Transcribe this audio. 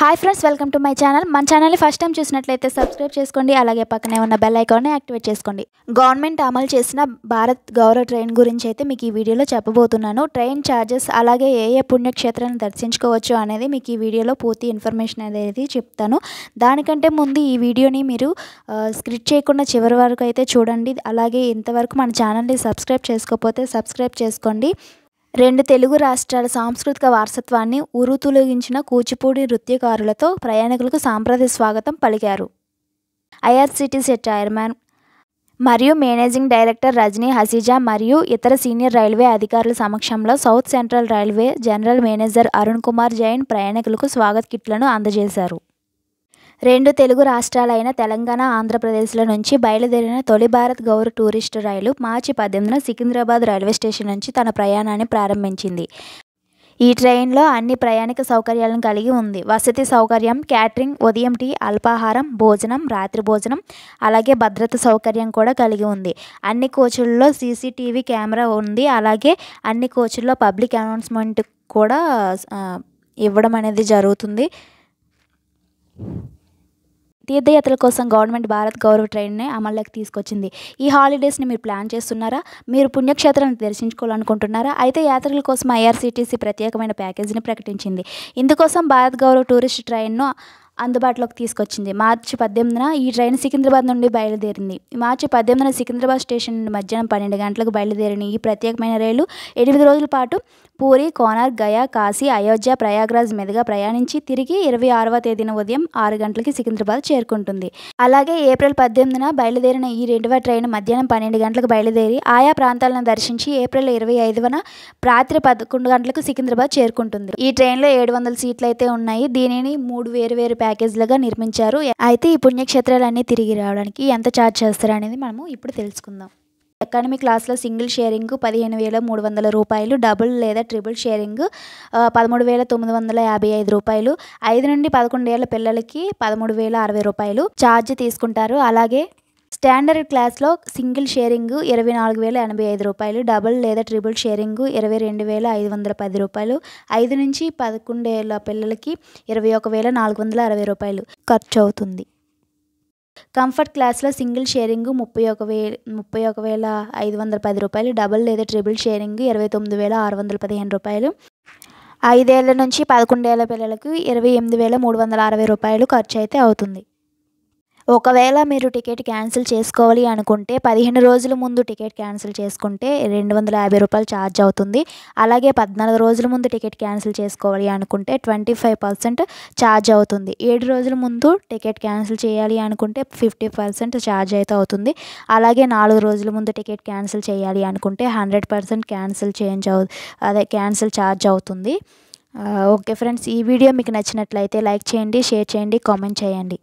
hi friends welcome to my channel మన ఛానల్ని first time చూసినట్లయితే సబ్స్క్రైబ్ చేసుకోండి అలాగే పక్కనే ఉన్న బెల్ ఐకాన్ని యాక్టివేట్ చేసుకోండి గవర్నమెంట్ అమలు చేసిన భారత్ గౌరవ ట్రైన్ గురించి అయితే మీకు ఈ వీడియోలో చెప్పబోతున్నాను ట్రైన్ ఛార్జెస్ అలాగే ఏ ఏ పుణ్యక్షేత్రాన్ని దర్శించుకోవచ్చు అనేది మీకు ఈ వీడియోలో పూర్తి ఇన్ఫర్మేషన్ అనేది చెప్తాను దానికంటే ముందు ఈ వీడియోని మీరు స్క్రిప్ట్ చేయకుండా చివరి వరకు అయితే చూడండి అలాగే ఇంతవరకు మన ఛానల్ని సబ్స్క్రైబ్ చేసుకోకపోతే సబ్స్క్రైబ్ చేసుకోండి రెండు తెలుగు రాష్ట్రాల సాంస్కృతిక వారసత్వాన్ని ఉరుతూలగించిన కూచిపూడి నృత్యకారులతో ప్రయాణికులకు సాంప్రదాయ స్వాగతం పలికారు ఐఆర్సిటీసీ చైర్మన్ మరియు మేనేజింగ్ డైరెక్టర్ రజనీ హసీజా మరియు ఇతర సీనియర్ రైల్వే అధికారుల సమక్షంలో south central railway general manager Arun Kumar Jain ప్రయాణికులకు స్వాగత కిట్లను అందజేశారు రెండు తెలుగు రాష్ట్రాలైన తెలంగాణ ఆంధ్రప్రదేశ్ల నుంచి బయలుదేరిన తొలి భారత్ గౌరవ టూరిస్టు రైలు మార్చి పద్దెనిమిదిన సికింద్రాబాద్ రైల్వే స్టేషన్ నుంచి తన ప్రయాణాన్ని ప్రారంభించింది ఈ ట్రైన్లో అన్ని ప్రయాణిక సౌకర్యాలను కలిగి ఉంది వసతి సౌకర్యం క్యాటరింగ్ ఉదయం టీ అల్పాహారం భోజనం రాత్రి భోజనం అలాగే భద్రత సౌకర్యం కూడా కలిగి ఉంది అన్ని కోచుల్లో సీసీటీవీ కెమెరా ఉంది అలాగే అన్ని కోచుల్లో పబ్లిక్ అనౌన్స్మెంట్ కూడా ఇవ్వడం అనేది జరుగుతుంది తీర్థయాత్రల కోసం గవర్నమెంట్ భారత్ గౌరవ ట్రైన్ని అమల్లోకి తీసుకొచ్చింది ఈ హాలిడేస్ని మీరు ప్లాన్ చేస్తున్నారా మీరు పుణ్యక్షేత్రాన్ని దర్శించుకోవాలనుకుంటున్నారా అయితే యాత్రికుల కోసం ఐఆర్సీటీసీ ప్రత్యేకమైన ప్యాకేజీని ప్రకటించింది ఇందుకోసం భారత్ గౌరవ్ టూరిస్ట్ ట్రైన్ను అందుబాటులోకి తీసుకొచ్చింది మార్చి పద్దెనిమిదిన ఈ ట్రైన్ సికింద్రాబాద్ నుండి బయలుదేరింది మార్చి పద్దెనిమిదిన సికింద్రాబాద్ స్టేషన్ నుండి మధ్యాహ్నం పన్నెండు గంటలకు బయలుదేరిన ఈ ప్రత్యేకమైన రైలు ఎనిమిది రోజుల పాటు పూరి కోనార్క్ గయా కాశీ అయోధ్య ప్రయాగ్రాజ్ మీదుగా ప్రయాణించి తిరిగి ఇరవై ఆరవ తేదీన ఉదయం ఆరు గంటలకి సికింద్రాబాద్ చేరుకుంటుంది అలాగే ఏప్రిల్ పద్దెనిమిదిన బయలుదేరిన ఈ రెండవ ట్రైన్ మధ్యాహ్నం పన్నెండు గంటలకు బయలుదేరి ఆయా ప్రాంతాలను దర్శించి ఏప్రిల్ ఇరవై ఐదున రాత్రి పదకొండు గంటలకు సికింద్రాబాద్ చేరుకుంటుంది ఈ ట్రైన్లో ఏడు వందల సీట్లు అయితే ఉన్నాయి దీనిని మూడు వేరు వేరు ప్యాకేజ్లుగా నిర్మించారు అయితే ఈ పుణ్యక్షేత్రాలన్నీ తిరిగి రావడానికి ఎంత ఛార్జ్ చేస్తారు అనేది మనము ఇప్పుడు తెలుసుకుందాం ఎకానమీ క్లాస్లో సింగిల్ షేరింగ్ పదిహేను వేల మూడు వందల రూపాయలు డబుల్ లేదా ట్రిపుల్ షేరింగ్ పదమూడు వేల తొమ్మిది వందల యాభై ఐదు రూపాయలు ఐదు నుండి పదకొండు ఏళ్ళ పిల్లలకి పదమూడు వేల అరవై రూపాయలు ఛార్జ్ తీసుకుంటారు అలాగే స్టాండర్డ్ క్లాస్లో సింగిల్ షేరింగ్ ఇరవై నాలుగు వేల ఎనభై ఐదు రూపాయలు డబుల్ లేదా ట్రిపుల్ షేరింగ్ ఇరవై రెండు వేల ఐదు వందల పది రూపాయలు ఐదు నుంచి పదకొండేళ్ళ పిల్లలకి ఇరవై ఒక వేల నాలుగు వందల అరవై రూపాయలు ఖర్చు అవుతుంది కంఫర్ట్ క్లాస్లో సింగిల్ షేరింగ్ ముప్పై ఒక వే ముప్పై ఒక వేల ఐదు వందల పది రూపాయలు డబుల్ లేదా ట్రిపుల్ షేరింగ్ ఇరవై తొమ్మిది వేల ఆరు వందల పదిహేను రూపాయలు ఐదేళ్ల నుంచి పదకొండేళ్ల పిల్లలకు ఇరవై ఎనిమిది వేల మూడు వందల అరవై రూపాయలు ఖర్చు అయితే అవుతుంది ఒకవేళ మీరు టికెట్ క్యాన్సిల్ చేసుకోవాలి అనుకుంటే పదిహేను రోజుల ముందు టికెట్ క్యాన్సిల్ చేసుకుంటే రెండు వందల యాభై రూపాయలు ఛార్జ్ అవుతుంది అలాగే పద్నాలుగు రోజుల ముందు టికెట్ క్యాన్సిల్ చేసుకోవాలి అనుకుంటే ట్వంటీ ఫైవ్ పర్సెంట్ ఛార్జ్ అవుతుంది ఏడు రోజుల ముందు టికెట్ క్యాన్సిల్ చేయాలి అనుకుంటే ఫిఫ్టీ పర్సెంట్ ఛార్జ్ అయితే అవుతుంది అలాగే నాలుగు రోజుల ముందు టికెట్ క్యాన్సిల్ చేయాలి అనుకుంటే హండ్రెడ్ పర్సెంట్ క్యాన్సిల్ చేంజ్ అవు అదే క్యాన్సిల్ ఛార్జ్ అవుతుంది ఓకే ఫ్రెండ్స్ ఈ వీడియో మీకు నచ్చినట్లయితే లైక్ చేయండి షేర్ చేయండి కామెంట్ చేయండి